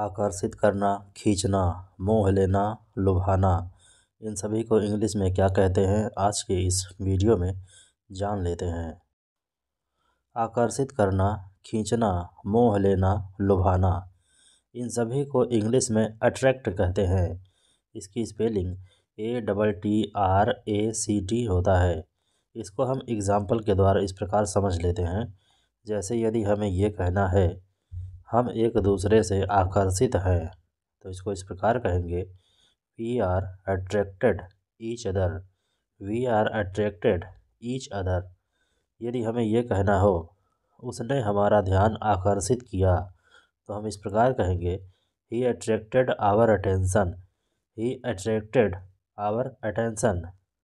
आकर्षित करना खींचना मोह लेना लुभाना इन सभी को इंग्लिश में क्या कहते हैं आज के इस वीडियो में जान लेते हैं आकर्षित करना खींचना मोह लेना लुभाना इन सभी को इंग्लिश में अट्रैक्ट कहते हैं इसकी spelling A double T R A C T होता है इसको हम एग्ज़ाम्पल के द्वारा इस प्रकार समझ लेते हैं जैसे यदि हमें ये कहना है हम एक दूसरे से आकर्षित हैं तो इसको इस प्रकार कहेंगे we are attracted each other we are attracted each other यदि हमें यह कहना हो उसने हमारा ध्यान आकर्षित किया तो हम इस प्रकार कहेंगे he attracted our attention he attracted our attention